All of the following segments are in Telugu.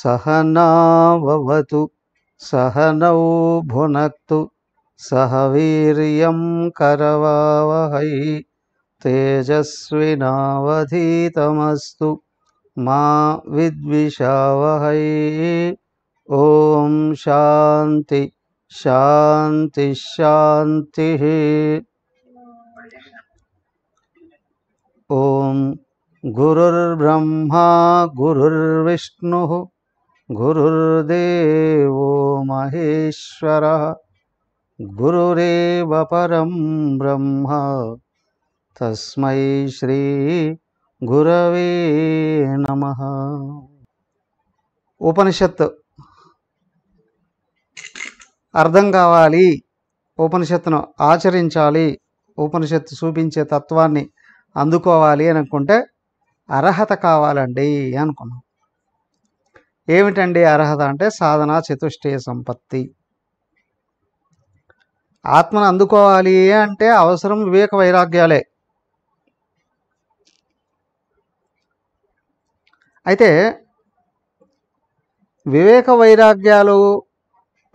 सहनाववतु सहनौ भुनक्तु सह वीर्यं करवावहै तेजस्विनावधीतमस्तु मा विद्विषावहै ॐ शान्ति शान्तिः ॐ गुरुर्ब्रह्मा गुरुर्विष्णुः गुरुर्देवो మహేశ్వర गुरुरेव పరం బ్రహ్మ తస్మై శ్రీ గురవే నమ ఉపనిషత్తు అర్థం కావాలి ఉపనిషత్తును ఆచరించాలి ఉపనిషత్తు చూపించే తత్వాన్ని అందుకోవాలి అనుకుంటే అర్హత కావాలండి అనుకున్నాం ఏమిటండి అర్హత అంటే సాధన చతుష్టయ సంపత్తి ఆత్మను అందుకోవాలి అంటే అవసరం వివేక వైరాగ్యాలే అయితే వివేక వైరాగ్యాలు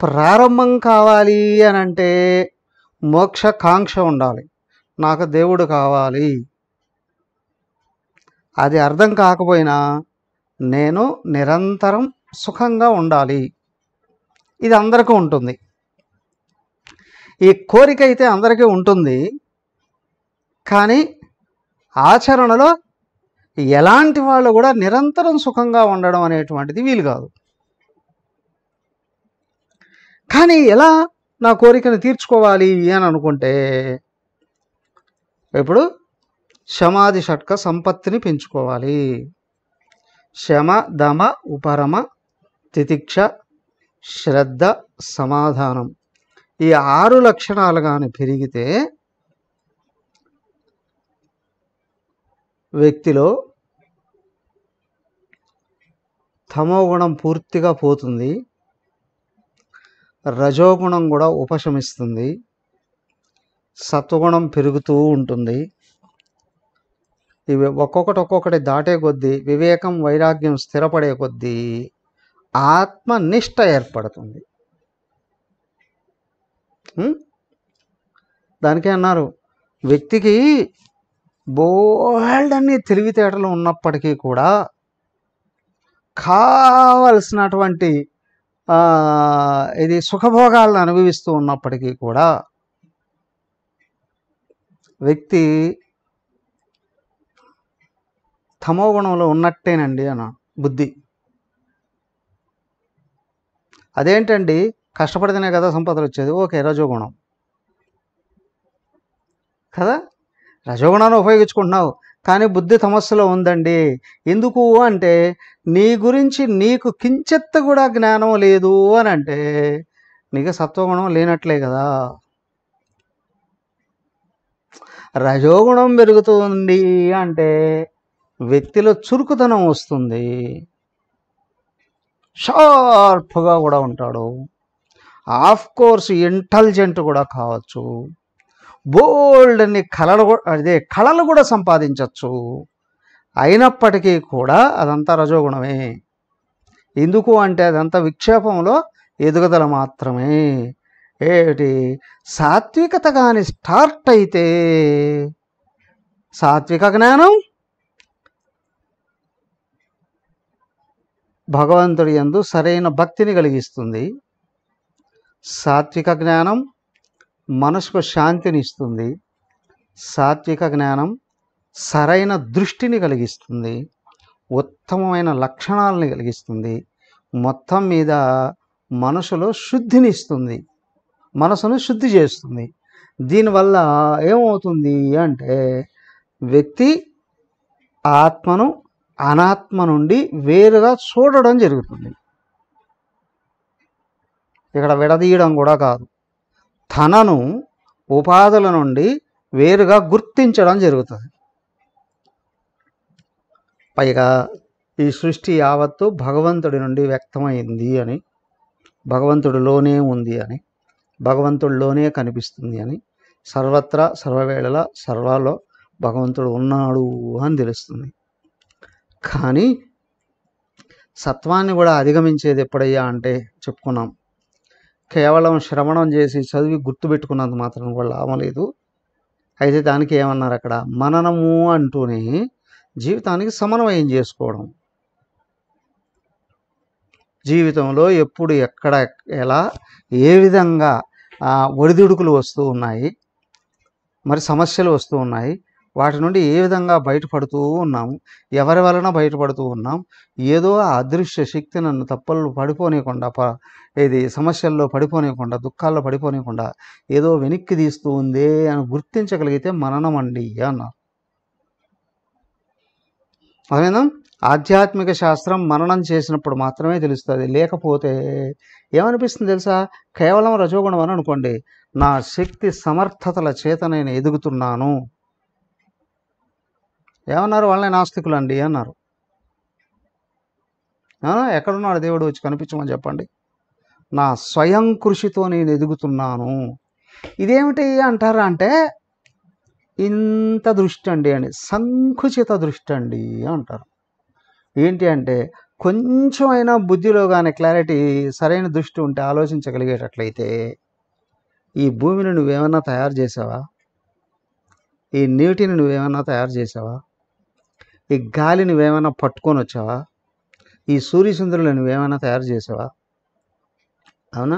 ప్రారంభం కావాలి అని అంటే మోక్షకాంక్ష ఉండాలి నాకు దేవుడు కావాలి అది అర్థం కాకపోయినా నేను నిరంతరం సుఖంగా ఉండాలి ఇది అందరికీ ఉంటుంది ఈ కోరిక అయితే అందరికీ ఉంటుంది కానీ ఆచరణలో ఎలాంటి వాళ్ళు కూడా నిరంతరం సుఖంగా ఉండడం అనేటువంటిది వీలు కాదు కానీ ఎలా నా కోరికను తీర్చుకోవాలి అని అనుకుంటే ఇప్పుడు సమాధి షట్క సంపత్తిని పెంచుకోవాలి శమ దమ ఉపరమ తితిక్ష శ్రద్ధ సమాధానం ఈ ఆరు లక్షణాలు కానీ పెరిగితే వ్యక్తిలో తమోగుణం పూర్తిగా పోతుంది రజోగుణం కూడా ఉపశమిస్తుంది సత్వగుణం పెరుగుతూ ఉంటుంది ఇవి ఒక్కొక్కటి ఒక్కొక్కటి దాటే కొద్దీ వివేకం వైరాగ్యం స్థిరపడే కొద్దీ ఆత్మనిష్ట ఏర్పడుతుంది దానికే అన్నారు వ్యక్తికి బోల్డ్ అన్ని తెలివితేటలు ఉన్నప్పటికీ కూడా కావలసినటువంటి ఇది సుఖభోగాలను అనుభవిస్తూ ఉన్నప్పటికీ కూడా వ్యక్తి తమో గుణంలో ఉన్నట్టేనండి అన బుద్ధి అదేంటండి కష్టపడితేనే కదా సంపదలు వచ్చేది ఓకే రజోగుణం కదా రజోగుణాన్ని ఉపయోగించుకుంటున్నావు కానీ బుద్ధి తమస్సులో ఉందండి ఎందుకు అంటే నీ గురించి నీకు కించెత్త కూడా జ్ఞానం లేదు అని అంటే నీకు సత్వగుణం లేనట్లే కదా రజోగుణం పెరుగుతుంది అంటే వ్యక్తిలో చురుకుదనం వస్తుంది షార్ప్గా కూడా ఉంటాడు ఆఫ్ కోర్స్ ఇంటెలిజెంట్ కూడా కావచ్చు బోల్డ్ని కళలు అదే కళలు కూడా సంపాదించవచ్చు అయినప్పటికీ కూడా అదంతా రజోగుణమే ఎందుకు అంటే అదంతా విక్షేపంలో ఎదుగుదల మాత్రమే ఏమిటి సాత్వికత కానీ స్టార్ట్ అయితే సాత్విక జ్ఞానం భగవంతుడి ఎందు సరైన భక్తిని కలిగిస్తుంది సాత్విక జ్ఞానం మనసుకు శాంతిని ఇస్తుంది సాత్విక జ్ఞానం సరైన దృష్టిని కలిగిస్తుంది ఉత్తమమైన లక్షణాలని కలిగిస్తుంది మొత్తం మీద మనసులో శుద్ధిని ఇస్తుంది మనసును శుద్ధి చేస్తుంది దీనివల్ల ఏమవుతుంది అంటే వ్యక్తి ఆత్మను అనాత్మ నుండి వేరుగా చూడడం జరుగుతుంది ఇక్కడ విడదీయడం కూడా కాదు తనను ఉపాధుల నుండి వేరుగా గుర్తించడం జరుగుతుంది పైగా ఈ సృష్టి యావత్తు భగవంతుడి నుండి వ్యక్తమైంది అని భగవంతుడిలోనే ఉంది అని భగవంతుడిలోనే కనిపిస్తుంది అని సర్వత్రా సర్వవేళలా సర్వాలో భగవంతుడు ఉన్నాడు అని తెలుస్తుంది కానీ సత్వాన్ని కూడా అధిగమించేది ఎప్పుడయ్యా అంటే చెప్పుకున్నాం కేవలం శ్రవణం చేసి చదివి గుర్తుపెట్టుకున్నంత మాత్రం కూడా లాభం లేదు అయితే దానికి ఏమన్నారు అక్కడ మననము అంటూనే జీవితానికి సమన్వయం చేసుకోవడం జీవితంలో ఎప్పుడు ఎక్కడ ఎలా ఏ విధంగా ఒడిదుడుకులు వస్తూ ఉన్నాయి మరి సమస్యలు వస్తూ ఉన్నాయి వాటి నుండి ఏ విధంగా బయటపడుతూ ఉన్నాము ఎవరి వలన బయటపడుతూ ఉన్నాం ఏదో ఆ అదృశ్య శక్తి నన్ను తప్పలు పడిపోనియకుండా ప ఇది సమస్యల్లో పడిపోనియకుండా దుఃఖాల్లో పడిపోనియకుండా ఏదో వెనక్కి తీస్తూ ఉందే అని గుర్తించగలిగితే మననం అండి అన్నారు అదేనా ఆధ్యాత్మిక శాస్త్రం మననం చేసినప్పుడు మాత్రమే తెలుస్తుంది లేకపోతే ఏమనిపిస్తుంది తెలుసా కేవలం రజోగుణం అని అనుకోండి నా శక్తి సమర్థతల చేత నేను ఎదుగుతున్నాను ఏమన్నారు వాళ్ళని నాస్తికులు అండి అన్నారు ఎక్కడున్నాడు దేవుడు వచ్చి కనిపించమని చెప్పండి నా స్వయం కృషితో నేను ఎదుగుతున్నాను ఇదేమిటి అంటారు అంటే ఇంత దృష్టి అండి అని సంకుచిత దృష్టి అండి అంటారు ఏంటి అంటే కొంచెమైనా బుద్ధిలో కానీ క్లారిటీ సరైన దృష్టి ఉంటే ఆలోచించగలిగేటట్లయితే ఈ భూమిని నువ్వేమన్నా తయారు చేసావా ఈ నీటిని నువ్వేమన్నా తయారు చేసావా ఈ గాలి నువ్వేమైనా పట్టుకొని వచ్చావా ఈ సూర్యచంద్రులు నువ్వేమైనా తయారు చేసావా అవునా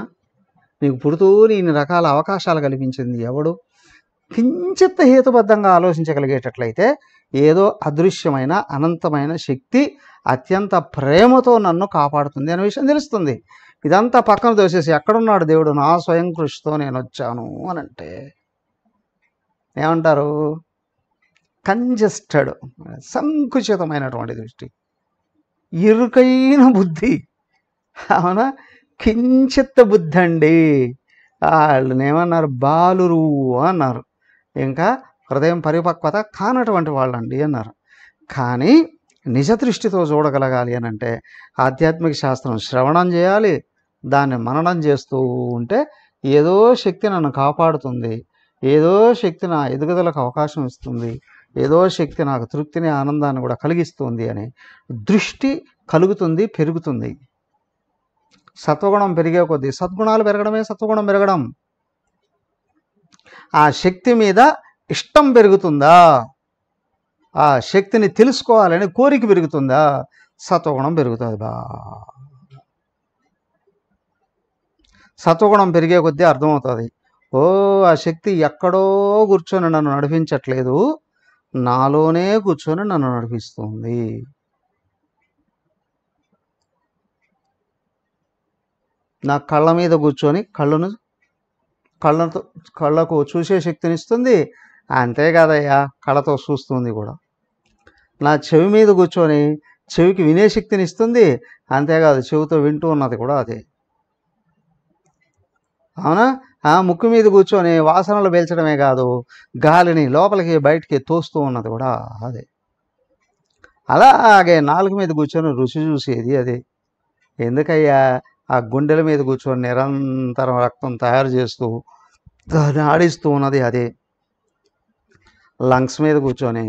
నీకు పుడుతూ ఇన్ని రకాల అవకాశాలు కల్పించింది ఎవడు కించిత్ హేతుబద్ధంగా ఆలోచించగలిగేటట్లయితే ఏదో అదృశ్యమైన అనంతమైన శక్తి అత్యంత ప్రేమతో నన్ను కాపాడుతుంది అనే విషయం తెలుస్తుంది ఇదంతా పక్కన దోసేసి ఎక్కడున్నాడు దేవుడు నా స్వయం కృషితో నేను వచ్చాను అని అంటే ఏమంటారు కంజెస్టెడ్ సంకుచితమైనటువంటి దృష్టి ఇరుకైన బుద్ధి అవునా కించిత్త బుద్ధి అండి వాళ్ళనేమన్నారు బాలురు అన్నారు ఇంకా హృదయం పరిపక్వత కానటువంటి వాళ్ళండి అన్నారు కానీ నిజ దృష్టితో చూడగలగాలి అని అంటే ఆధ్యాత్మిక శాస్త్రం శ్రవణం చేయాలి దాన్ని మననం చేస్తూ ఉంటే ఏదో శక్తి నన్ను కాపాడుతుంది ఏదో శక్తి నా ఎదుగుదలకు అవకాశం ఇస్తుంది ఏదో శక్తి నాకు తృప్తిని ఆనందాన్ని కూడా కలిగిస్తుంది అని దృష్టి కలుగుతుంది పెరుగుతుంది సత్వగుణం పెరిగే కొద్దీ సద్గుణాలు పెరగడమే సత్వగుణం పెరగడం ఆ శక్తి మీద ఇష్టం పెరుగుతుందా ఆ శక్తిని తెలుసుకోవాలని కోరిక పెరుగుతుందా సత్వగుణం పెరుగుతుంది బా సత్వగుణం పెరిగే కొద్దీ అర్థమవుతుంది ఓ ఆ శక్తి ఎక్కడో కూర్చొని నన్ను నడిపించట్లేదు నాలోనే కూర్చొని నన్ను నడిపిస్తుంది నా కళ్ళ మీద కూర్చొని కళ్ళను కళ్ళతో కళ్ళకు చూసే శక్తినిస్తుంది అంతేకాదయ్యా కళ్ళతో చూస్తుంది కూడా నా చెవి మీద కూర్చొని చెవికి వినే శక్తిని ఇస్తుంది అంతేకాదు చెవితో వింటూ ఉన్నది కూడా అదే అవునా ముక్కు మీద కూర్చొని వాసనలు పీల్చడమే కాదు గాలిని లోపలికి బయటికి తోస్తూ ఉన్నది కూడా అదే అలాగే నాలుగు మీద కూర్చొని రుచి చూసేది అది ఎందుకయ్యా ఆ గుండెల మీద కూర్చొని నిరంతరం రక్తం తయారు చేస్తూ దాన్ని ఆడిస్తూ ఉన్నది అదే లంగ్స్ మీద కూర్చొని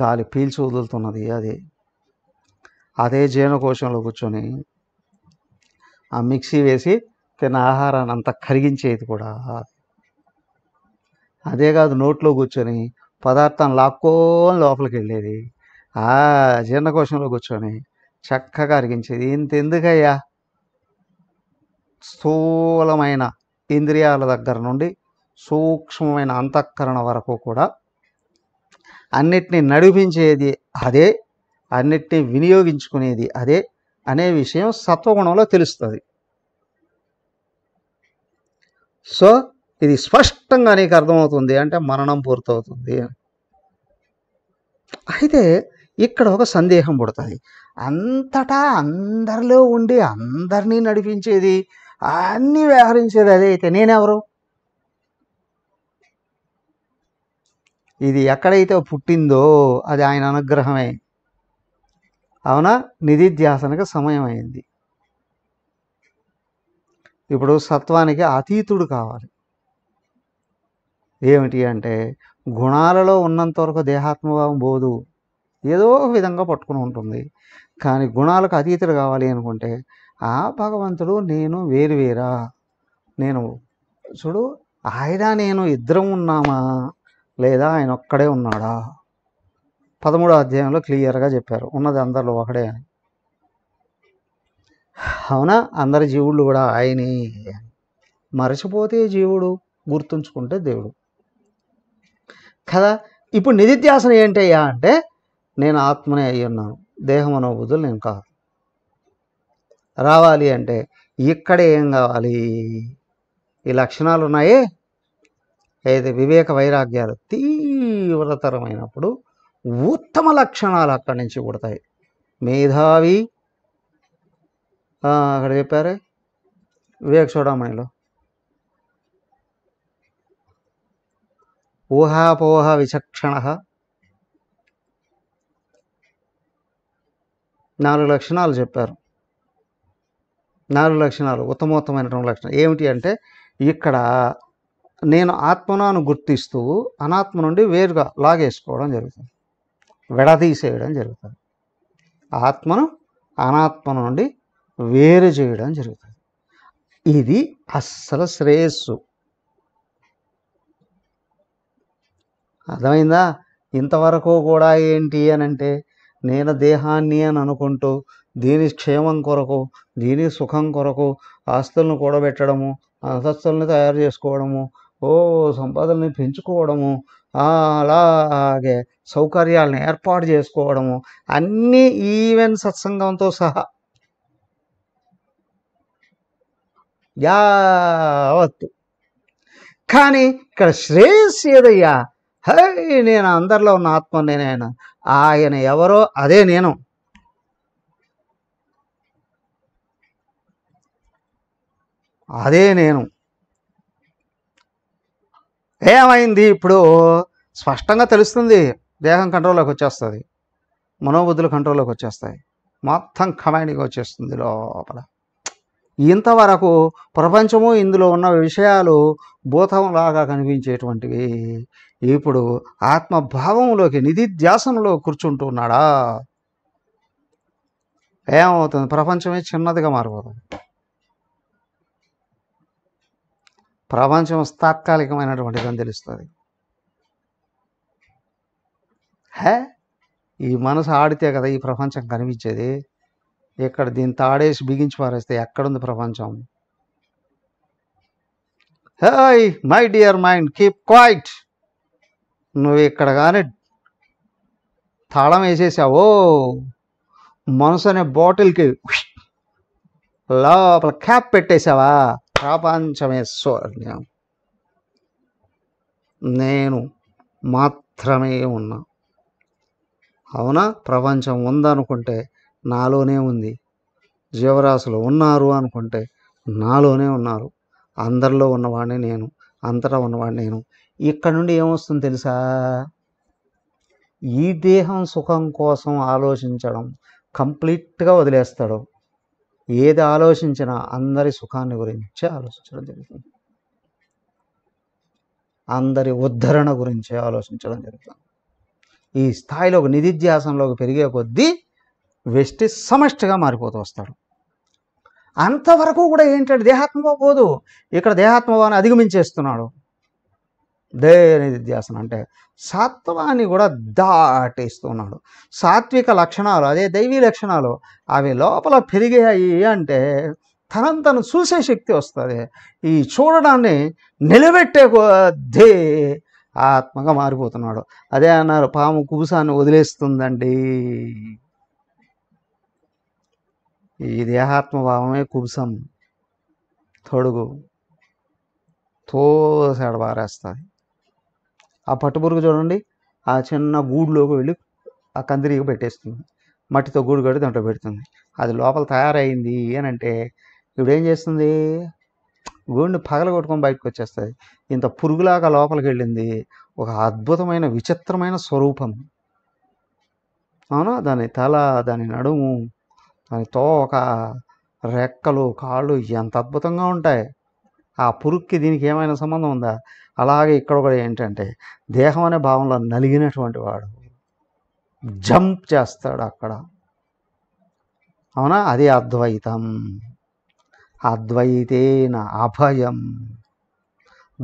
గాలి పీల్చి వదులుతున్నది అదే అదే జీర్ణకోశంలో కూర్చొని ఆ మిక్సీ వేసి తిన్న ఆహారాన్ని అంత కరిగించేది కూడా అదే కాదు నోట్లో కూర్చొని పదార్థం లాక్కోని లోపలికి వెళ్ళేది ఆ జీర్ణకోశంలో కూర్చొని చక్కగా అరిగించేది ఇంతెందుకయ్యా స్థూలమైన ఇంద్రియాల దగ్గర నుండి సూక్ష్మమైన అంతఃకరణ వరకు కూడా అన్నిటినీ నడిపించేది అదే అన్నిటినీ వినియోగించుకునేది అదే అనే విషయం సత్వగుణంలో తెలుస్తుంది సో ఇది స్పష్టంగా నీకు అర్థమవుతుంది అంటే మరణం పూర్తవుతుంది అయితే ఇక్కడ ఒక సందేహం పుడుతుంది అంతటా అందరిలో ఉండి అందరినీ నడిపించేది అన్నీ వ్యవహరించేది అదే అయితే నేనెవరు ఇది ఎక్కడైతే పుట్టిందో అది ఆయన అనుగ్రహమే అవునా నిధిధ్యాసనకు సమయం అయింది ఇప్పుడు సత్వానికి అతీతుడు కావాలి ఏమిటి అంటే గుణాలలో ఉన్నంత వరకు దేహాత్మభావం బోధు ఏదో ఒక విధంగా పట్టుకుని ఉంటుంది కానీ గుణాలకు అతీతుడు కావాలి అనుకుంటే ఆ భగవంతుడు నేను వేరువేరా నేను చూడు ఆయన నేను ఇద్దరం ఉన్నామా లేదా ఆయన ఒక్కడే ఉన్నాడా పదమూడో అధ్యాయంలో క్లియర్గా చెప్పారు ఉన్నది అందరిలో ఒకడే అని అవునా అందరి జీవుళ్ళు కూడా ఆయనే మరచిపోతే జీవుడు గుర్తుంచుకుంటే దేవుడు కదా ఇప్పుడు నిధిధ్యాసన ఏంటయ్యా అంటే నేను ఆత్మనే అయి ఉన్నాను దేహం అనుభూతులు నేను కాదు రావాలి అంటే ఇక్కడ ఏం కావాలి ఈ లక్షణాలు ఉన్నాయే అయితే వివేక వైరాగ్యాలు తీవ్రతరమైనప్పుడు ఉత్తమ లక్షణాలు అక్కడి నుంచి పుడతాయి మేధావి అక్కడ చెప్పారు వివేక్ చూడమణిలో ఊహాపోహ విచక్షణ నాలుగు లక్షణాలు చెప్పారు నాలుగు లక్షణాలు ఉత్తమోత్తమైనటువంటి లక్షణం ఏమిటి అంటే ఇక్కడ నేను ఆత్మనాను గుర్తిస్తూ అనాత్మ నుండి వేరుగా లాగేసుకోవడం జరుగుతుంది విడదీసేయడం జరుగుతుంది ఆత్మను అనాత్మ నుండి వేరు చేయడం జరుగుతుంది ఇది అస్సలు శ్రేయస్సు అర్థమైందా ఇంతవరకు కూడా ఏంటి అని అంటే నేను దేహాన్ని అని అనుకుంటూ దీని క్షేమం కొరకు దీని సుఖం కొరకు ఆస్తులను కూడబెట్టడము అంతస్తుల్ని తయారు చేసుకోవడము ఓ సంపదల్ని పెంచుకోవడము అలాగే సౌకర్యాలను ఏర్పాటు చేసుకోవడము అన్నీ ఈవెన్ సత్సంగంతో సహా యావత్తు కానీ ఇక్కడ శ్రేయస్సు ఏదయ్యా హై నేను అందరిలో ఉన్న ఆత్మ నేనే ఆయన ఎవరో అదే నేను అదే నేను ఏమైంది ఇప్పుడు స్పష్టంగా తెలుస్తుంది దేహం కంట్రోల్లోకి వచ్చేస్తుంది మనోబుద్ధులు కంట్రోల్లోకి వచ్చేస్తాయి మొత్తం కమాండింగ్ వచ్చేస్తుంది లోపల ఇంతవరకు ప్రపంచము ఇందులో ఉన్న విషయాలు భూతంలాగా కనిపించేటువంటివి ఇప్పుడు ఆత్మభావంలోకి ధ్యాసంలో కూర్చుంటున్నాడా ఏమవుతుంది ప్రపంచమే చిన్నదిగా మారిపోతుంది ప్రపంచం తాత్కాలికమైనటువంటిది అని తెలుస్తుంది హే ఈ మనసు ఆడితే కదా ఈ ప్రపంచం కనిపించేది ఇక్కడ దీన్ని తాడేసి బిగించి పారేస్తే ఎక్కడుంది ప్రపంచం hi my dear mind keep quiet నువ్వు ఇక్కడ కానీ తాళం వేసేసావో మనసు అనే బాటిల్కి లోపల క్యాప్ పెట్టేశావా ప్రపంచమే శూన్యం నేను మాత్రమే ఉన్నా అవునా ప్రపంచం ఉందనుకుంటే నాలోనే ఉంది జీవరాశులు ఉన్నారు అనుకుంటే నాలోనే ఉన్నారు అందరిలో ఉన్నవాడిని నేను అంతటా ఉన్నవాడిని నేను ఇక్కడ నుండి ఏమొస్తుంది తెలుసా ఈ దేహం సుఖం కోసం ఆలోచించడం కంప్లీట్గా వదిలేస్తాడు ఏది ఆలోచించినా అందరి సుఖాన్ని గురించి ఆలోచించడం జరుగుతుంది అందరి ఉద్ధరణ గురించి ఆలోచించడం జరుగుతుంది ఈ ఒక నిధిధ్యాసంలోకి పెరిగే కొద్దీ వెష్టి సమష్టిగా మారిపోతూ వస్తాడు అంతవరకు కూడా ఏంటంటే దేహాత్మ పోదు ఇక్కడ దేహాత్మభావాన్ని అధిగమించేస్తున్నాడు దేనిధ్యాసన అంటే సాత్వాన్ని కూడా దాటేస్తున్నాడు సాత్విక లక్షణాలు అదే దైవీ లక్షణాలు అవి లోపల పెరిగాయి అంటే తనంతను చూసే శక్తి వస్తుంది ఈ చూడడాన్ని నిలబెట్టే దే ఆత్మగా మారిపోతున్నాడు అదే అన్నారు పాము కుబుసాన్ని వదిలేస్తుందండి ఈ దేహాత్మభావమే కుబుసం తొడుగు తోసాడు పారేస్తుంది ఆ పట్టుపురుగు చూడండి ఆ చిన్న గూడులోకి వెళ్ళి ఆ కందిరీకి పెట్టేస్తుంది మట్టితో గూడు కట్టి దాంట్లో పెడుతుంది అది లోపల తయారైంది అని అంటే ఇప్పుడు ఏం చేస్తుంది గూడిని పగల కొట్టుకొని బయటకు వచ్చేస్తుంది ఇంత పురుగులాగా లోపలికి వెళ్ళింది ఒక అద్భుతమైన విచిత్రమైన స్వరూపం అవునా దాని తల దాని నడుము తో ఒక రెక్కలు కాళ్ళు ఎంత అద్భుతంగా ఉంటాయి ఆ పురుక్కి దీనికి ఏమైనా సంబంధం ఉందా అలాగే ఇక్కడ కూడా ఏంటంటే దేహం అనే భావంలో నలిగినటువంటి వాడు జంప్ చేస్తాడు అక్కడ అవునా అది అద్వైతం అద్వైతేన అభయం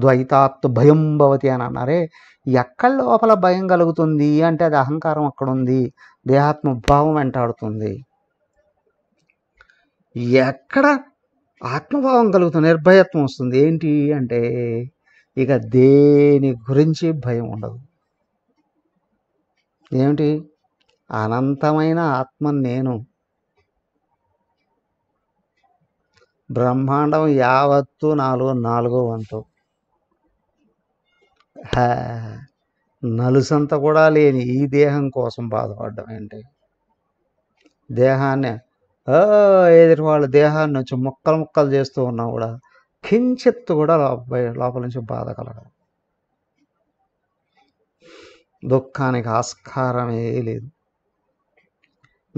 ద్వైతాత్ భయం భవతి అని అన్నారే ఎక్కడ లోపల భయం కలుగుతుంది అంటే అది అహంకారం అక్కడ ఉంది దేహాత్మ భావం వెంటాడుతుంది ఎక్కడ ఆత్మభావం కలుగుతుంది నిర్భయత్వం వస్తుంది ఏంటి అంటే ఇక దేని గురించి భయం ఉండదు ఏమిటి అనంతమైన ఆత్మ నేను బ్రహ్మాండం యావత్తు నాలుగు నాలుగో వంతు నలుసంత కూడా లేని ఈ దేహం కోసం బాధపడ్డం ఏంటి దేహాన్ని ఎదురు వాళ్ళ దేహాన్ని నుంచి ముక్కలు ముక్కలు చేస్తూ ఉన్నా కూడా కించిత్తు కూడా లోపల నుంచి బాధ కలగదు దుఃఖానికి ఆస్కారమే లేదు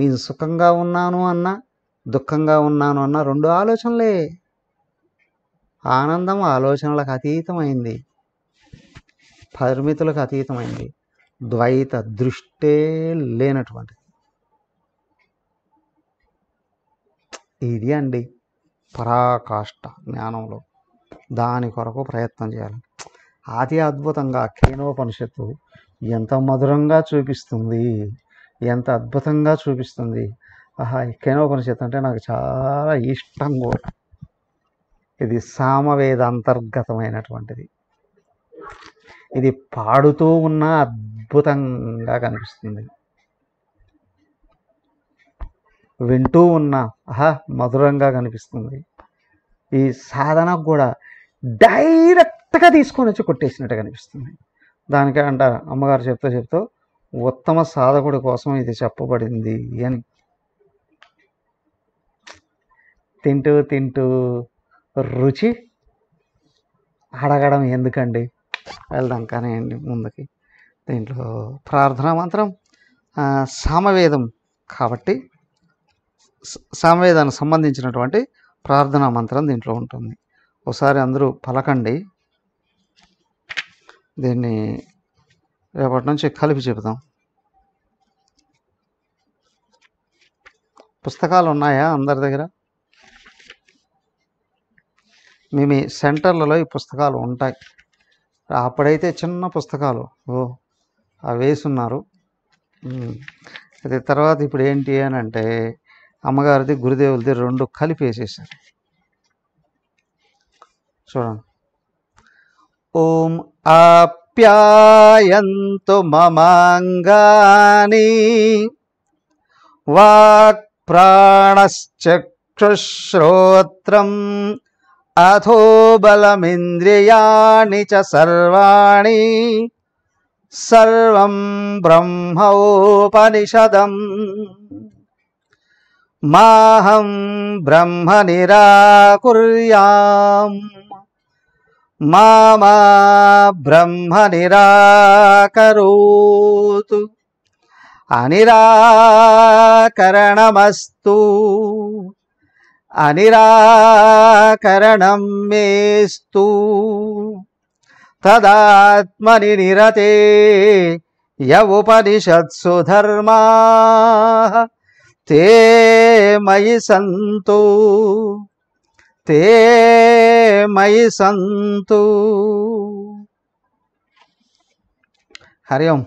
నేను సుఖంగా ఉన్నాను అన్నా దుఃఖంగా ఉన్నాను అన్నా రెండు ఆలోచనలే ఆనందం ఆలోచనలకు అతీతమైంది పరిమితులకు అతీతమైంది ద్వైత దృష్టే లేనటువంటి ఇది అండి పరాకాష్ట జ్ఞానంలో దాని కొరకు ప్రయత్నం చేయాలి అతి అద్భుతంగా కేనోపనిషత్తు ఎంత మధురంగా చూపిస్తుంది ఎంత అద్భుతంగా చూపిస్తుంది ఆహా కేనోపనిషత్తు అంటే నాకు చాలా ఇష్టం కూడా ఇది సామవేద అంతర్గతమైనటువంటిది ఇది పాడుతూ ఉన్న అద్భుతంగా కనిపిస్తుంది వింటూ ఉన్నా ఆహా మధురంగా కనిపిస్తుంది ఈ సాధనకు కూడా డైరెక్ట్గా తీసుకొని వచ్చి కొట్టేసినట్టు కనిపిస్తుంది దానికే అంటారు అమ్మగారు చెప్తూ చెప్తూ ఉత్తమ సాధకుడి కోసం ఇది చెప్పబడింది అని తింటూ తింటూ రుచి అడగడం ఎందుకండి వెళ్దాం కానీ అండి ముందుకి దీంట్లో ప్రార్థనా మంత్రం సామవేదం కాబట్టి సామవేదానికి సంబంధించినటువంటి ప్రార్థనా మంత్రం దీంట్లో ఉంటుంది ఒకసారి అందరూ పలకండి దీన్ని రేపటి నుంచి కలిపి చెబుదాం పుస్తకాలు ఉన్నాయా అందరి దగ్గర మీ మీ సెంటర్లలో ఈ పుస్తకాలు ఉంటాయి అప్పుడైతే చిన్న పుస్తకాలు ఓ అవి వేసున్నారు అది తర్వాత ఇప్పుడు ఏంటి అని అంటే అమ్మగారిది గురుదేవులది రెండు కలిపి వేసేసారు చూడండి ఓం ఆప్యాయంతు మమాంగాని వాక్ ప్రాణశ్చక్షుశ్రోత్రం అథోబలమింద్రియాణి సర్వాణి సర్వం బ్రహ్మోపనిషదం మాహం బ్రహ్మ నిరాకుర్యాం మామా బ్రహ్మ నిరాకరోతు అనిరాకరణమస్తు అనిరాకరణం మేస్తు తదాత్మని నిరతే యవుపనిషత్సు ధర్మా తే मयि సంతు తే మయి సంతు హరి ఓం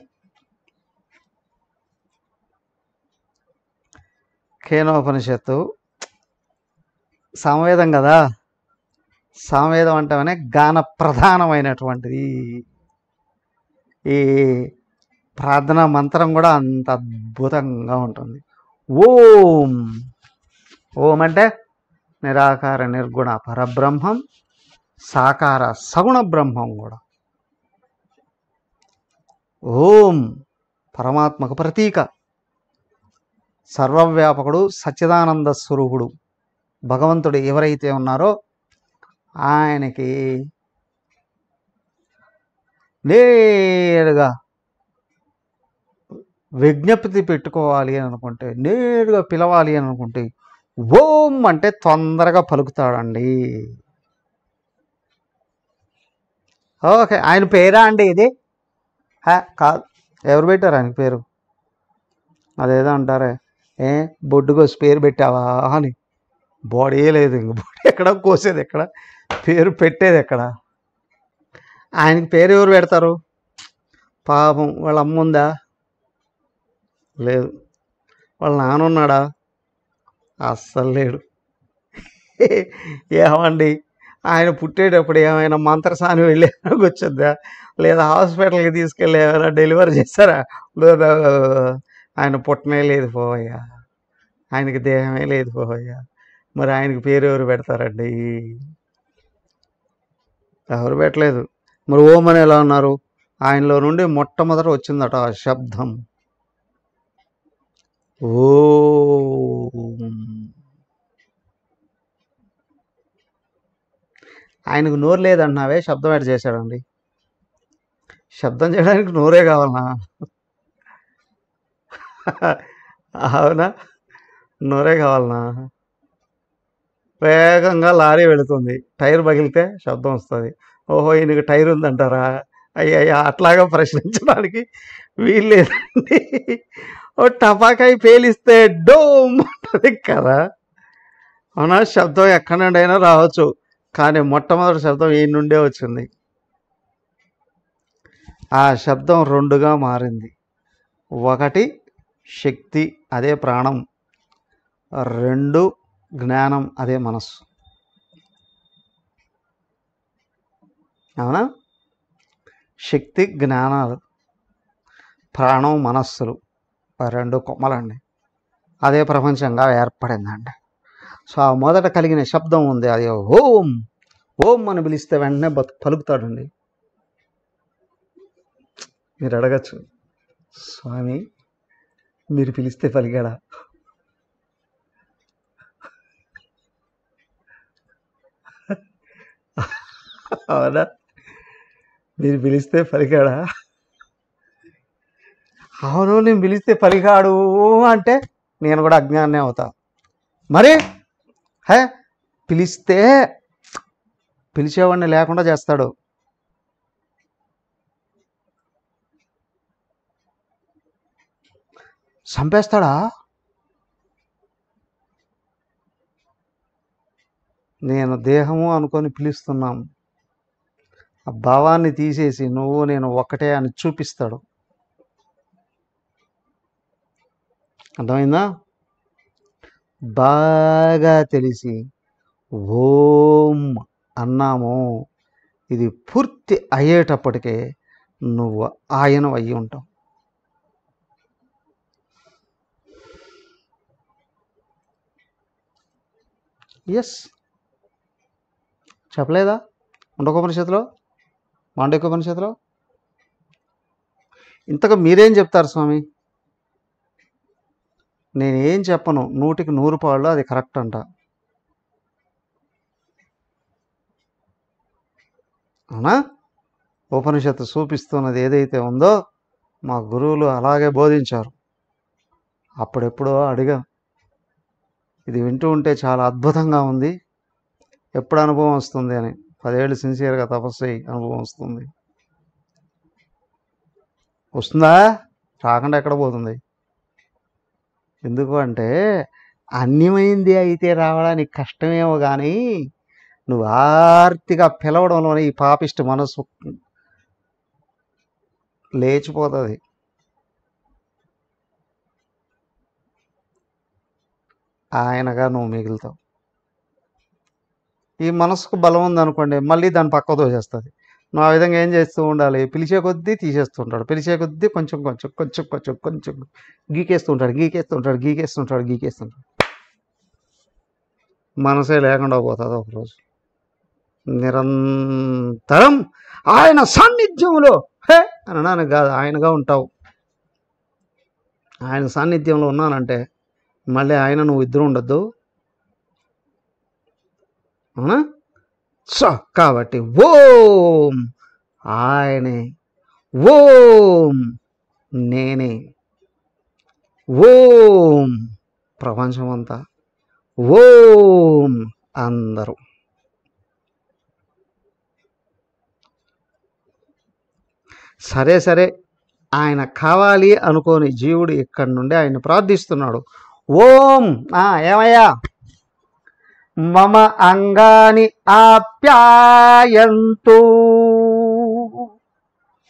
కేనోపనిషత్తు సంవేదం కదా సంవేదం అంటేనే గాన ప్రధానమైనటువంటిది ఈ ప్రార్థనా మంత్రం కూడా అంత అద్భుతంగా ఉంటుంది ఓం ఓం అంటే నిరాకార నిర్గుణ పరబ్రహ్మం సాకార సగుణ బ్రహ్మం కూడా ఓం పరమాత్మకు ప్రతీక సర్వవ్యాపకుడు సచ్చిదానంద స్వరూపుడు భగవంతుడు ఎవరైతే ఉన్నారో ఆయనకి నేరుగా విజ్ఞప్తి పెట్టుకోవాలి అని అనుకుంటే నేరుగా పిలవాలి అని అనుకుంటే ఓం అంటే తొందరగా పలుకుతాడండి ఓకే ఆయన పేరా అండి ఇది కాదు ఎవరు పెట్టారు ఆయన పేరు అదేదో అంటారే ఏ బొడ్డుకోసి పేరు పెట్టావా అని బాడీ లేదు ఇంక బాడీ ఎక్కడ కోసేది ఎక్కడ పేరు పెట్టేది ఎక్కడ ఆయనకి పేరు ఎవరు పెడతారు పాపం వాళ్ళ అమ్మ ఉందా లేదు వాళ్ళ నాన్న ఉన్నాడా అస్సలు లేడు ఏమండి ఆయన పుట్టేటప్పుడు ఏమైనా మంత్రసాని వెళ్ళి వచ్చిందా లేదా హాస్పిటల్కి తీసుకెళ్ళి ఏమైనా డెలివరీ చేస్తారా లేదా ఆయన పుట్టనే లేదు పోవయ్యా ఆయనకి దేహమే లేదు పోవయ్యా మరి ఆయనకి పేరు ఎవరు పెడతారండి ఎవరు పెట్టలేదు మరి ఓమని ఎలా ఉన్నారు ఆయనలో నుండి మొట్టమొదట వచ్చిందట ఆ శబ్దం ఆయనకు నోరు లేదంటున్నావే శబ్దం ఎట్ చేశాడండి శబ్దం చేయడానికి నోరే కావాలనా అవునా నోరే కావాలనా వేగంగా లారీ వెళుతుంది టైర్ పగిలితే శబ్దం వస్తుంది ఓహో ఈయనకి టైర్ ఉందంటారా అయ్యా అట్లాగా ప్రశ్నించడానికి వీలు లేదండి ఓ టపాకాయ పేలిస్తే డోమ్ ఉంటుంది కదా అవునా శబ్దం ఎక్కడి నుండి అయినా రావచ్చు కానీ మొట్టమొదటి శబ్దం ఈ నుండే వచ్చింది ఆ శబ్దం రెండుగా మారింది ఒకటి శక్తి అదే ప్రాణం రెండు జ్ఞానం అదే మనస్సు అవునా శక్తి జ్ఞానాలు ప్రాణం మనస్సులు రెండు కొమ్మలండి అదే ప్రపంచంగా ఏర్పడిందండి సో ఆ మొదట కలిగిన శబ్దం ఉంది అది ఓం ఓం అని పిలిస్తే వెంటనే బతు పలుకుతాడండి మీరు అడగచ్చు స్వామి మీరు పిలిస్తే పలిగాడా అవునా మీరు పిలిస్తే పలికాడా అవును నేను పిలిస్తే పలికాడు అంటే నేను కూడా అజ్ఞానే అవుతా మరి హే పిలిస్తే పిలిచేవాడిని లేకుండా చేస్తాడు చంపేస్తాడా నేను దేహము అనుకొని పిలుస్తున్నాం ఆ భావాన్ని తీసేసి నువ్వు నేను ఒక్కటే అని చూపిస్తాడు అర్థమైందా బాగా తెలిసి ఓం అన్నాము ఇది పూర్తి అయ్యేటప్పటికే నువ్వు ఆయన అయ్యి ఉంటావు ఎస్ చెప్పలేదా ఉండకోపనిషత్తులో మాండకోపనిషత్తులో ఇంతకు మీరేం చెప్తారు స్వామి నేను ఏం చెప్పను నూటికి నూరు పాళ్ళు అది కరెక్ట్ అంట అవునా ఉపనిషత్తు చూపిస్తున్నది ఏదైతే ఉందో మా గురువులు అలాగే బోధించారు అప్పుడెప్పుడో అడిగాం ఇది వింటూ ఉంటే చాలా అద్భుతంగా ఉంది ఎప్పుడు అనుభవం వస్తుంది అని పదేళ్ళు సిన్సియర్గా తపస్సు అనుభవం వస్తుంది వస్తుందా రాకుండా ఎక్కడ పోతుంది ఎందుకు అంటే అన్యమైంది అయితే రావడానికి కష్టమేమో కానీ నువ్వు ఆర్తిగా పిలవడంలోనే ఈ పాపిష్టి మనసు లేచిపోతుంది ఆయనగా నువ్వు మిగులుతావు ఈ మనసుకు బలం ఉందనుకోండి మళ్ళీ దాని పక్క తోసేస్తుంది నువ్వు ఆ విధంగా ఏం చేస్తూ ఉండాలి పిలిచే కొద్దీ తీసేస్తుంటాడు పిలిచే కొద్దీ కొంచెం కొంచెం కొంచెం కొంచెం కొంచెం గీకేస్తుంటాడు ఉంటాడు గీకేస్తుంటాడు గీకేస్తుంటాడు మనసే లేకుండా పోతుంది ఒకరోజు నిరంతరం ఆయన సాన్నిధ్యంలో హే అనడానికి కాదు ఆయనగా ఉంటావు ఆయన సాన్నిధ్యంలో ఉన్నానంటే మళ్ళీ ఆయన నువ్వు ఇద్దరు ఉండద్దు అవునా సో కాబట్టి ఓం ఆయనే ఓం నేనే ఓం ప్రపంచమంతా ఓం అందరూ సరే సరే ఆయన కావాలి అనుకోని జీవుడు ఇక్కడి నుండి ఆయన ప్రార్థిస్తున్నాడు ఓం ఏమయ్యా మమ అంగాని ఆప్యాయంతు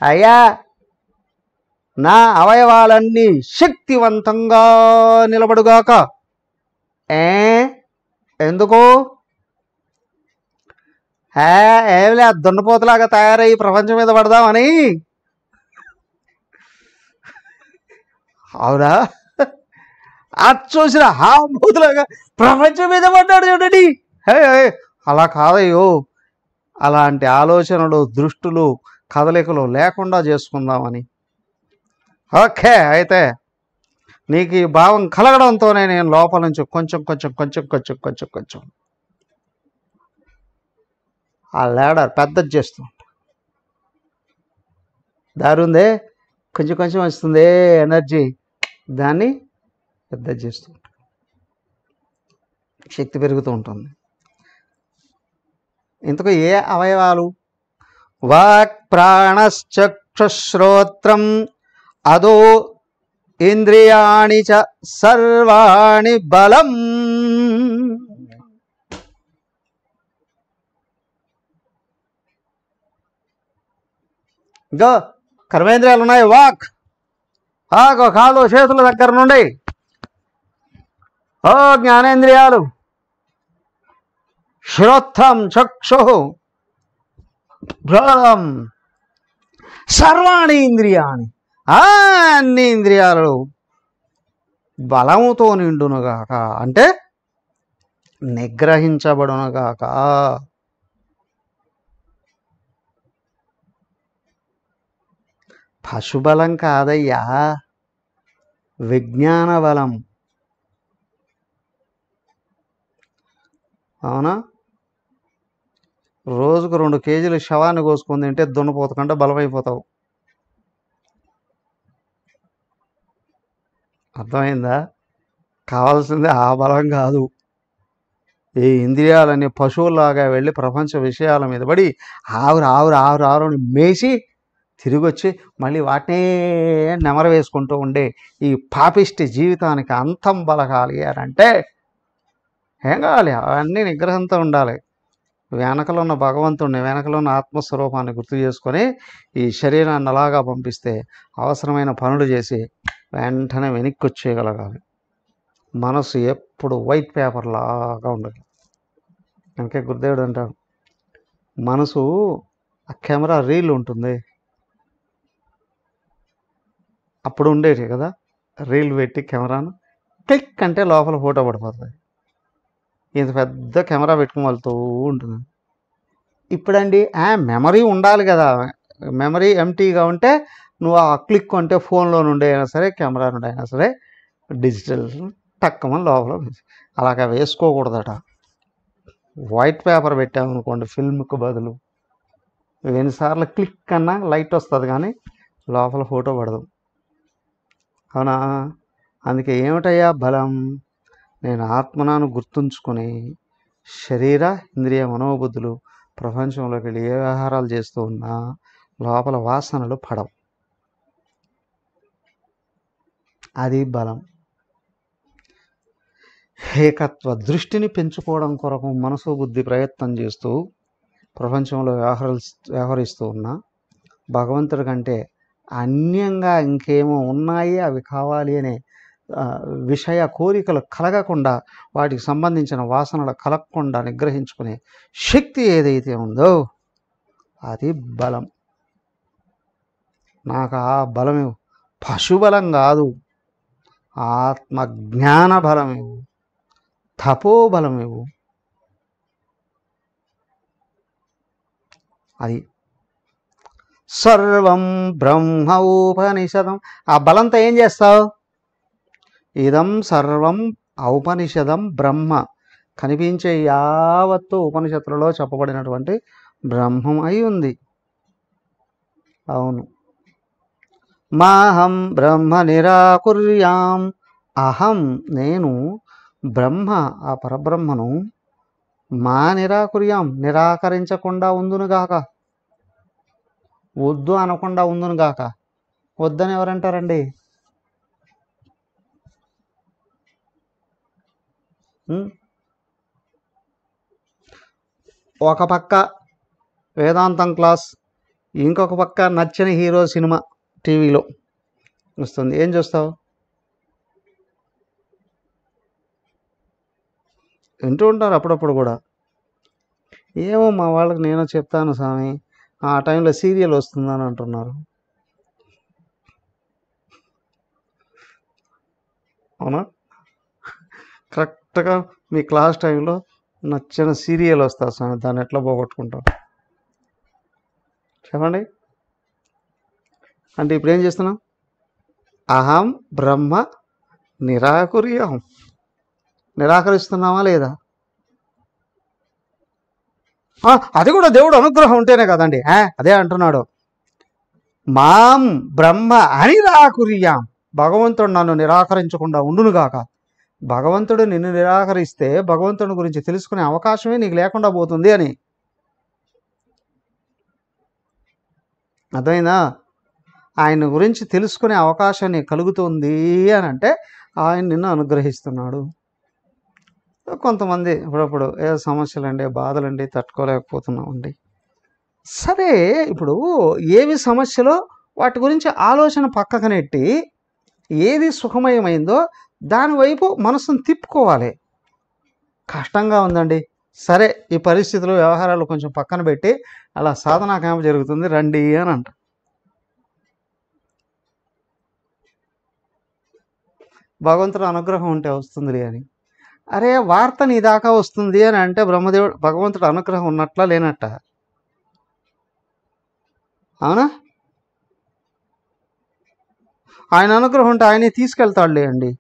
అయ్యా నా అవయవాలన్నీ శక్తివంతంగా నిలబడుగాక ఏ ఎందుకు హే ఏమిలే దున్నపోతలాగా తయారయ్యి ప్రపంచం మీద పడదామని అవునా ఆ హామూతులాగా ప్రపంచం మీద పడ్డాడు చూడండి హే అలా కాదయ్యో అలాంటి ఆలోచనలు దృష్టులు కదలికలు లేకుండా చేసుకుందామని ఓకే అయితే నీకు ఈ భావం కలగడంతోనే నేను లోపల నుంచి కొంచెం కొంచెం కొంచెం కొంచెం కొంచెం కొంచెం ఆ లేడర్ పెద్దది చేస్తూ దారుందే కొంచెం కొంచెం వస్తుంది ఎనర్జీ దాన్ని పెద్ద చేస్తూ శక్తి పెరుగుతూ ఉంటుంది ఇంతకు ఏ అవయవాలు వాక్ ప్రాణశ్చక్షుశ్రోత్రం అదో ఇంద్రియాణి చ సర్వాణి బలం ఇంకా కర్మేంద్రియాలు ఉన్నాయి వాక్ ఆ కాళ్ళు చేతుల దగ్గర నుండి ఓ జ్ఞానేంద్రియాలు శ్రోత్రం చక్షు భ్రోళం సర్వాణి ఇంద్రియాన్ని అన్ని ఇంద్రియాలు బలముతో నిండునుగాక అంటే నిగ్రహించబడునుగాక పశుబలం కాదయ్యా విజ్ఞాన బలం అవునా రోజుకు రెండు కేజీలు శవాన్ని కోసుకుని తింటే దున్నపోతకుండా బలమైపోతావు అర్థమైందా కావాల్సింది ఆ బలం కాదు ఈ ఇంద్రియాలని పశువుల్లాగా వెళ్ళి ప్రపంచ విషయాల మీద పడి ఆవురు ఆవురు ఆవురు ఆవురు మేసి తిరిగి వచ్చి మళ్ళీ వాటినే నెమర వేసుకుంటూ ఉండే ఈ పాపిష్టి జీవితానికి అంతం బలగాలి అంటే ఏం కావాలి అవన్నీ నిగ్రహంతో ఉండాలి వెనకలో ఉన్న భగవంతుడిని వెనకలో ఉన్న ఆత్మస్వరూపాన్ని గుర్తు చేసుకొని ఈ శరీరాన్ని అలాగా పంపిస్తే అవసరమైన పనులు చేసి వెంటనే వెనక్కి వచ్చేయగలగాలి మనసు ఎప్పుడు వైట్ పేపర్ లాగా ఉండాలి అందుకే గురుదేవుడు అంటాడు మనసు ఆ కెమెరా రీల్ ఉంటుంది అప్పుడు ఉండేటి కదా రీల్ పెట్టి కెమెరాను క్లిక్ అంటే లోపల ఫోటో పడిపోతుంది ఇంత పెద్ద కెమెరా పెట్టుకుని వెళ్తూ ఉంటుంది ఇప్పుడండి మెమరీ ఉండాలి కదా మెమరీ ఎంటీగా ఉంటే నువ్వు ఆ క్లిక్ అంటే ఫోన్లో నుండి అయినా సరే కెమెరా నుండి అయినా సరే డిజిటల్ టక్కమని లోపల అలాగా వేసుకోకూడదట వైట్ పేపర్ పెట్టామనుకోండి ఫిల్మ్కి బదులు ఎన్నిసార్లు క్లిక్ కన్నా లైట్ వస్తుంది కానీ లోపల ఫోటో పడదు అవునా అందుకే ఏమిటయ్యా బలం నేను ఆత్మనాను గుర్తుంచుకొని శరీర ఇంద్రియ మనోబుద్ధులు ప్రపంచంలోకి వెళ్ళి ఏ వ్యవహారాలు చేస్తూ ఉన్నా లోపల వాసనలు పడవు అది బలం ఏకత్వ దృష్టిని పెంచుకోవడం కొరకు మనసు బుద్ధి ప్రయత్నం చేస్తూ ప్రపంచంలో వ్యవహరి వ్యవహరిస్తూ ఉన్నా భగవంతుడి కంటే అన్యంగా ఇంకేమో ఉన్నాయి అవి కావాలి అనే విషయ కోరికలు కలగకుండా వాటికి సంబంధించిన వాసనలు కలగకుండా నిగ్రహించుకునే శక్తి ఏదైతే ఉందో అది బలం నాకు ఆ బలం పశుబలం కాదు ఆత్మజ్ఞాన బలం ఇవ్వు తపోబలం ఇవ్వు అది సర్వం బ్రహ్మ ఉపనిషదం ఆ బలంతో ఏం చేస్తావు ఇదం సర్వం ఔపనిషదం బ్రహ్మ కనిపించే యావత్తు ఉపనిషత్తులలో చెప్పబడినటువంటి బ్రహ్మం అయి ఉంది అవును మాహం బ్రహ్మ నిరాకుర్యాం అహం నేను బ్రహ్మ ఆ పరబ్రహ్మను మా నిరాకుర్యాం నిరాకరించకుండా ఉందునుగాక వద్దు అనకుండా ఉందునుగాక వద్దని ఎవరంటారండి ఒక పక్క వేదాంతం క్లాస్ ఇంకొక పక్క నచ్చిన హీరో సినిమా టీవీలో వస్తుంది ఏం చూస్తావు వింటూ ఉంటారు అప్పుడప్పుడు కూడా ఏమో మా వాళ్ళకి నేను చెప్తాను స్వామి ఆ టైంలో సీరియల్ వస్తుందని అంటున్నారు అవునా కరెక్ట్ కరెక్ట్గా మీ క్లాస్ టైంలో నచ్చిన సీరియల్ వస్తా స్వామి దాన్ని ఎట్లా పోగొట్టుకుంటాం చెప్పండి అంటే ఇప్పుడు ఏం చేస్తున్నాం అహం బ్రహ్మ నిరాకుర్యం నిరాకరిస్తున్నామా లేదా అది కూడా దేవుడు అనుగ్రహం ఉంటేనే కదండి అదే అంటున్నాడు మాం బ్రహ్మ అనిరాకురియాం భగవంతుడు నన్ను నిరాకరించకుండా ఉండునుగాక భగవంతుడు నిన్ను నిరాకరిస్తే భగవంతుని గురించి తెలుసుకునే అవకాశమే నీకు లేకుండా పోతుంది అని అర్థమైందా ఆయన గురించి తెలుసుకునే అవకాశాన్ని కలుగుతుంది అని అంటే ఆయన నిన్ను అనుగ్రహిస్తున్నాడు కొంతమంది ఇప్పుడప్పుడు ఏ సమస్యలండి బాధలండి తట్టుకోలేకపోతున్నామండి సరే ఇప్పుడు ఏవి సమస్యలో వాటి గురించి ఆలోచన పక్కకు నెట్టి ఏది సుఖమయమైందో దానివైపు మనసును తిప్పుకోవాలి కష్టంగా ఉందండి సరే ఈ పరిస్థితులు వ్యవహారాలు కొంచెం పక్కన పెట్టి అలా సాధనా కామ జరుగుతుంది రండి అని అంట భగవంతుడు అనుగ్రహం ఉంటే వస్తుంది అని అరే వార్త నీ దాకా వస్తుంది అని అంటే బ్రహ్మదేవుడు భగవంతుడు అనుగ్రహం ఉన్నట్లా లేనట్ట అవునా ఆయన అనుగ్రహం ఉంటే ఆయనే తీసుకెళ్తాడులే అండి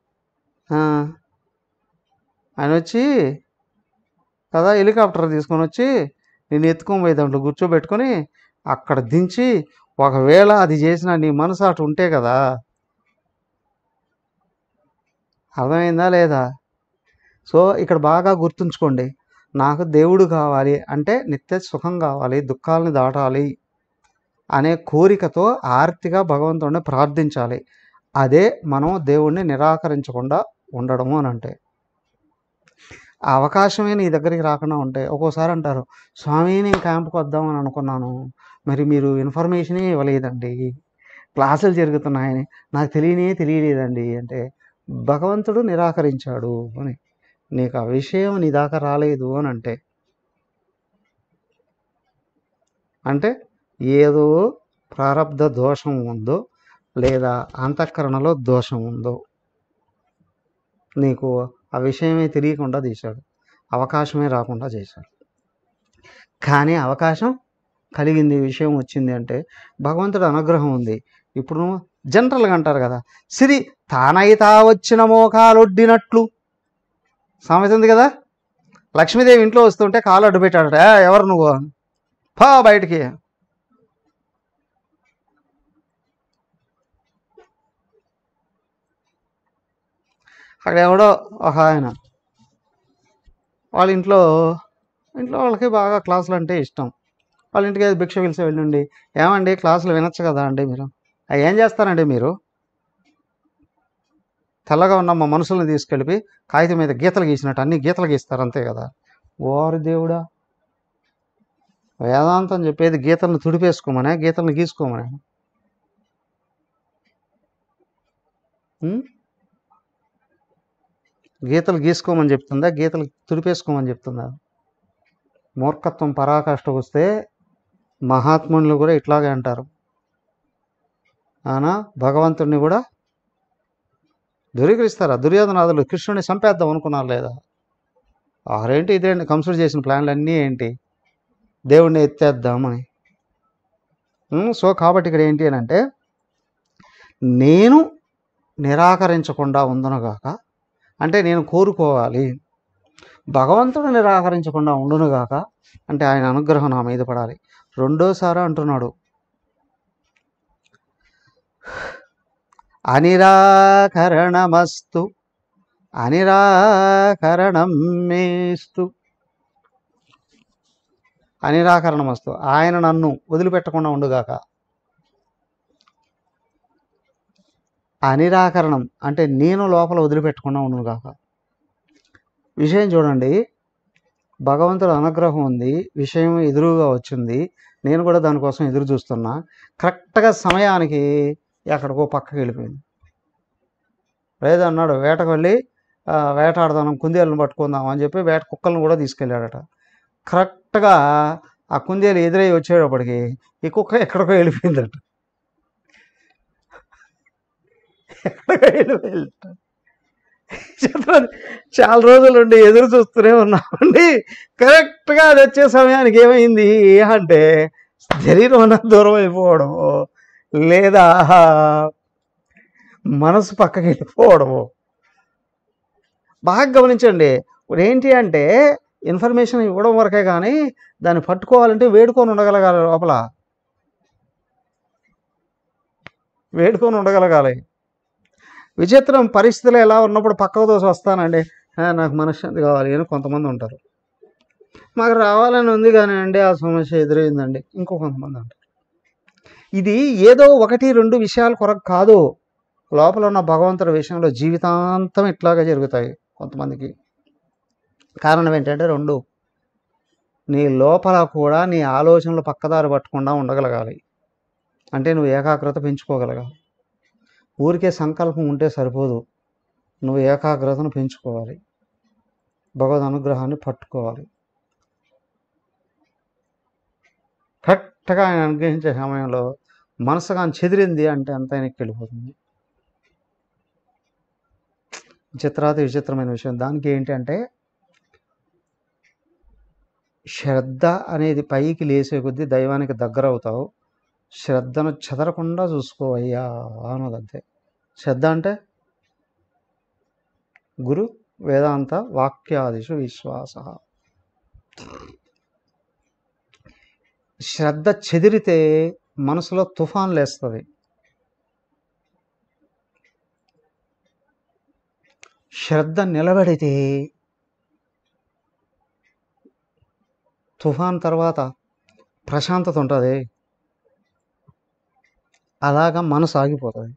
ఆయన వచ్చి కదా హెలికాప్టర్ తీసుకొని వచ్చి నేను ఎత్తుకొని పోయి దాంట్లో కూర్చోబెట్టుకొని అక్కడ దించి ఒకవేళ అది చేసిన నీ మనసు అటు ఉంటే కదా అర్థమైందా లేదా సో ఇక్కడ బాగా గుర్తుంచుకోండి నాకు దేవుడు కావాలి అంటే నిత్య సుఖం కావాలి దుఃఖాలని దాటాలి అనే కోరికతో ఆర్తిగా భగవంతుడిని ప్రార్థించాలి అదే మనం దేవుణ్ణి నిరాకరించకుండా ఉండడము అని అంటే ఆ అవకాశమే నీ దగ్గరికి రాకుండా ఉంటే ఒక్కోసారి అంటారు స్వామి నేను క్యాంప్కి వద్దామని అనుకున్నాను మరి మీరు ఇన్ఫర్మేషనే ఇవ్వలేదండి క్లాసులు జరుగుతున్నాయని నాకు తెలియనే తెలియలేదండి అంటే భగవంతుడు నిరాకరించాడు అని నీకు ఆ విషయం నీ దాకా రాలేదు అని అంటే అంటే ఏదో ప్రారంధ దోషం ఉందో లేదా అంతఃకరణలో దోషం ఉందో నీకు ఆ విషయమే తెలియకుండా తీశాడు అవకాశమే రాకుండా చేశాడు కానీ అవకాశం కలిగింది విషయం వచ్చింది అంటే భగవంతుడు అనుగ్రహం ఉంది ఇప్పుడు జనరల్గా అంటారు కదా సిరి తానైతా వచ్చిన మోకాలొడ్డినట్లు ఉంది కదా లక్ష్మీదేవి ఇంట్లో వస్తుంటే కాలు అడ్డు పెట్టాడట ఎవరు నువ్వు పా బయటికి అక్కడ ఎవడో ఒక ఆయన వాళ్ళ ఇంట్లో ఇంట్లో వాళ్ళకి బాగా క్లాసులు అంటే ఇష్టం వాళ్ళ ఇంటికి భిక్ష పిలిచి వెళ్ళండి ఏమండి క్లాసులు వినొచ్చు కదా అండి మీరు ఏం చేస్తారండి మీరు తెల్లగా ఉన్న మా మనుషుల్ని తీసుకెళ్ళి కాగితం మీద గీతలు గీసినట్టు అన్ని గీతలు గీస్తారు అంతే కదా ఓరు దేవుడా వేదాంతం చెప్పేది గీతలను తుడిపేసుకోమనే గీతలను గీసుకోమనే గీతలు గీసుకోమని చెప్తుందా గీతలు తుడిపేసుకోమని చెప్తుందా మూర్ఖత్వం పరాకాష్ఠకు వస్తే మహాత్ముని కూడా ఇట్లాగే అంటారు ఆనా భగవంతుడిని కూడా ధృవీకరిస్తారా దుర్యోధనాథులు కృష్ణుని సంపేద్దాం అనుకున్నారు లేదా ఆరేంటి ఇదేంటి కంసూర్ చేసిన ప్లాన్లు అన్నీ ఏంటి దేవుణ్ణి ఎత్తేద్దామని సో కాబట్టి ఇక్కడ ఏంటి అని అంటే నేను నిరాకరించకుండా ఉందనుగాక అంటే నేను కోరుకోవాలి భగవంతుడు నిరాకరించకుండా ఉండునుగాక అంటే ఆయన అనుగ్రహం నా మీద పడాలి రెండోసారి అంటున్నాడు అనిరాకరణమస్తు అనిరాకరణం మేస్తు అనిరాకరణమస్తు ఆయన నన్ను వదిలిపెట్టకుండా ఉండుగాక అనిరాకరణం అంటే నేను లోపల వదిలిపెట్టకుండా ఉండను కాక విషయం చూడండి భగవంతుడు అనుగ్రహం ఉంది విషయం ఎదురుగా వచ్చింది నేను కూడా దానికోసం ఎదురు చూస్తున్నా కరెక్ట్గా సమయానికి ఎక్కడికో పక్కకి వెళ్ళిపోయింది లేదా అన్నాడు వేటకు వెళ్ళి వేటాడదాం కుందేలను పట్టుకుందాం అని చెప్పి వేట కుక్కలను కూడా తీసుకెళ్ళాడట కరెక్ట్గా ఆ కుందేలు ఎదురై వచ్చేటప్పటికి ఈ కుక్క ఎక్కడికో వెళ్ళిపోయిందట వెళ్తాను చాలా రోజుల నుండి ఎదురు చూస్తూనే ఉన్నామండి కరెక్ట్గా అది వచ్చే సమయానికి ఏమైంది అంటే శరీరం దూరం అయిపోవడము లేదా మనసు పక్కకి వెళ్ళిపోవడము బాగా గమనించండి ఇప్పుడు ఏంటి అంటే ఇన్ఫర్మేషన్ ఇవ్వడం వరకే కానీ దాన్ని పట్టుకోవాలంటే వేడుకొని ఉండగలగాలి లోపల వేడుకొని ఉండగలగాలి విచిత్రం పరిస్థితులు ఎలా ఉన్నప్పుడు పక్కకు దోసి వస్తానండి నాకు మనశ్శాంతి కావాలి అని కొంతమంది ఉంటారు మాకు రావాలని ఉంది కానీ అండి ఆ సమస్య ఎదురైందండి ఇంకో కొంతమంది ఉంటారు ఇది ఏదో ఒకటి రెండు విషయాల కొరకు కాదు లోపల ఉన్న భగవంతుడి విషయంలో జీవితాంతం ఇట్లాగా జరుగుతాయి కొంతమందికి కారణం ఏంటంటే రెండు నీ లోపల కూడా నీ ఆలోచనలు పక్కదారి పట్టకుండా ఉండగలగాలి అంటే నువ్వు ఏకాగ్రత పెంచుకోగలగాలి ఊరికే సంకల్పం ఉంటే సరిపోదు నువ్వు ఏకాగ్రతను పెంచుకోవాలి భగవద్ అనుగ్రహాన్ని పట్టుకోవాలి కరెక్ట్గా ఆయన అనుగ్రహించే సమయంలో మనసుగా చెదిరింది అంటే అంత ఆయనకి వెళ్ళిపోతుంది విచిత్రాతి విచిత్రమైన విషయం దానికి ఏంటంటే శ్రద్ధ అనేది పైకి లేసే కొద్దీ దైవానికి దగ్గర అవుతావు శ్రద్ధను చెదరకుండా చూసుకోవయ్యా అంతే శ్రద్ధ అంటే గురు వేదాంత వాక్యాదిషు విశ్వాస శ్రద్ధ చెదిరితే మనసులో తుఫాన్ లేస్తుంది శ్రద్ధ నిలబడితే తుఫాన్ తర్వాత ప్రశాంతత ఉంటుంది అలాగ మనసు ఆగిపోతుంది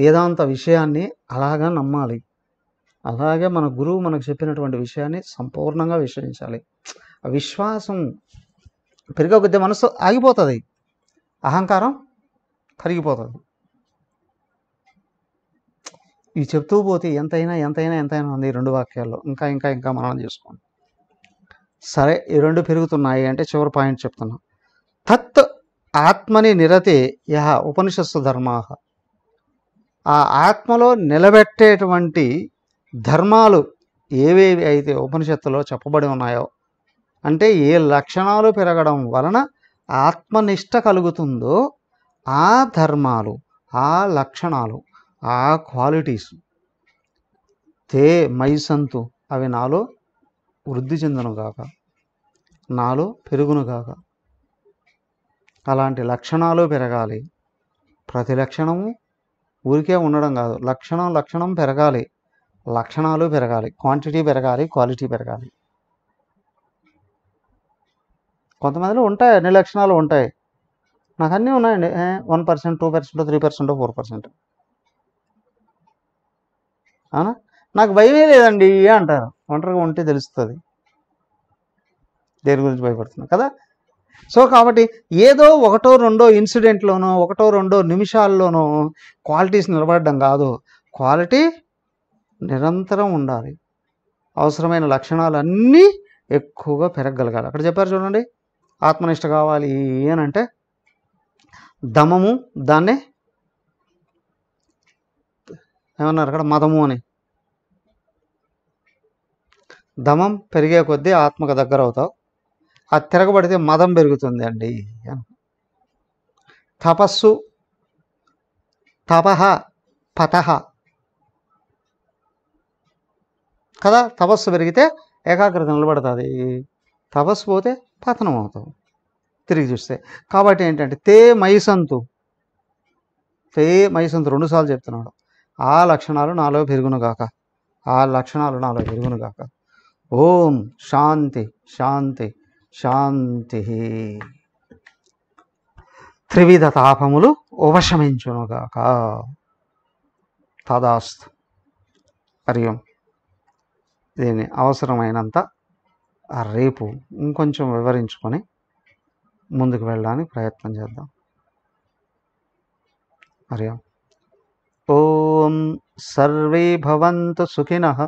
వేదాంత విషయాన్ని అలాగా నమ్మాలి అలాగే మన గురువు మనకు చెప్పినటువంటి విషయాన్ని సంపూర్ణంగా విశ్వసించాలి విశ్వాసం పెరిగే కొద్ది మనసు ఆగిపోతుంది అహంకారం కరిగిపోతుంది ఇవి చెప్తూ పోతే ఎంతైనా ఎంతైనా ఎంతైనా ఉంది రెండు వాక్యాల్లో ఇంకా ఇంకా ఇంకా మనం చేసుకోండి సరే ఈ రెండు పెరుగుతున్నాయి అంటే చివరి పాయింట్ చెప్తున్నా తత్ ఆత్మని నిరతి యహ ఉపనిషత్సు ధర్మా ఆ ఆత్మలో నిలబెట్టేటువంటి ధర్మాలు ఏవేవి అయితే ఉపనిషత్తులో చెప్పబడి ఉన్నాయో అంటే ఏ లక్షణాలు పెరగడం వలన ఆత్మనిష్ట కలుగుతుందో ఆ ధర్మాలు ఆ లక్షణాలు ఆ క్వాలిటీస్ తే మైసంతు అవి నాలో వృద్ధి చెందును కాక నాలో పెరుగును కాక అలాంటి లక్షణాలు పెరగాలి ప్రతి లక్షణము ఊరికే ఉండడం కాదు లక్షణం లక్షణం పెరగాలి లక్షణాలు పెరగాలి క్వాంటిటీ పెరగాలి క్వాలిటీ పెరగాలి కొంతమందిలో ఉంటాయి అన్ని లక్షణాలు ఉంటాయి నాకు అన్నీ ఉన్నాయండి one percent two percent three percent four percent అవునా నాకు భయమే లేదండి అంటారు ఒంటరిగా ఉంటే తెలుస్తుంది దేని గురించి భయపడుతున్నా కదా సో కాబట్టి ఏదో ఒకటో రెండో ఇన్సిడెంట్లోనో ఒకటో రెండో నిమిషాల్లోనో క్వాలిటీస్ నిలబడడం కాదు క్వాలిటీ నిరంతరం ఉండాలి అవసరమైన లక్షణాలు అన్నీ ఎక్కువగా పెరగలగాలి అక్కడ చెప్పారు చూడండి ఆత్మనిష్ట కావాలి అని అంటే దమము దాన్నే ఏమన్నారు అక్కడ మదము అని దమం పెరిగే కొద్దీ ఆత్మకు దగ్గర అవుతావు ఆ తిరగబడితే మదం పెరుగుతుంది అండి తపస్సు తపహ పతహ కదా తపస్సు పెరిగితే ఏకాగ్రత నిలబడుతుంది తపస్సు పోతే పతనం అవుతాం తిరిగి చూస్తే కాబట్టి ఏంటంటే తే మైసంతు తే మైసంతు రెండుసార్లు చెప్తున్నాడు ఆ లక్షణాలు నాలో పెరుగునుగాక ఆ లక్షణాలు నాలో పెరుగునుగాక ఓం శాంతి శాంతి శాంతి త్రివిధ తాపములు ఉపశమించునుగాక తదాస్తు హరి దీన్ని అవసరమైనంత రేపు ఇంకొంచెం వివరించుకొని ముందుకు వెళ్ళడానికి ప్రయత్నం చేద్దాం హరి ఓం సర్వే భవంతు సుఖినః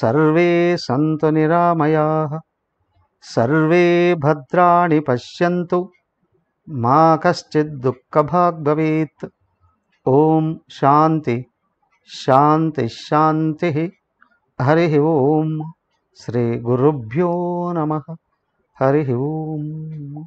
సర్వే సంతు నిరామయాః सर्वे पश्य पश्यन्तु मा कश्चिद्दुःखभाग् भवेत् ॐ शान्ति शान्तिश्शान्तिः हरिः ॐ श्रीगुरुभ्यो नमः हरिः ओम्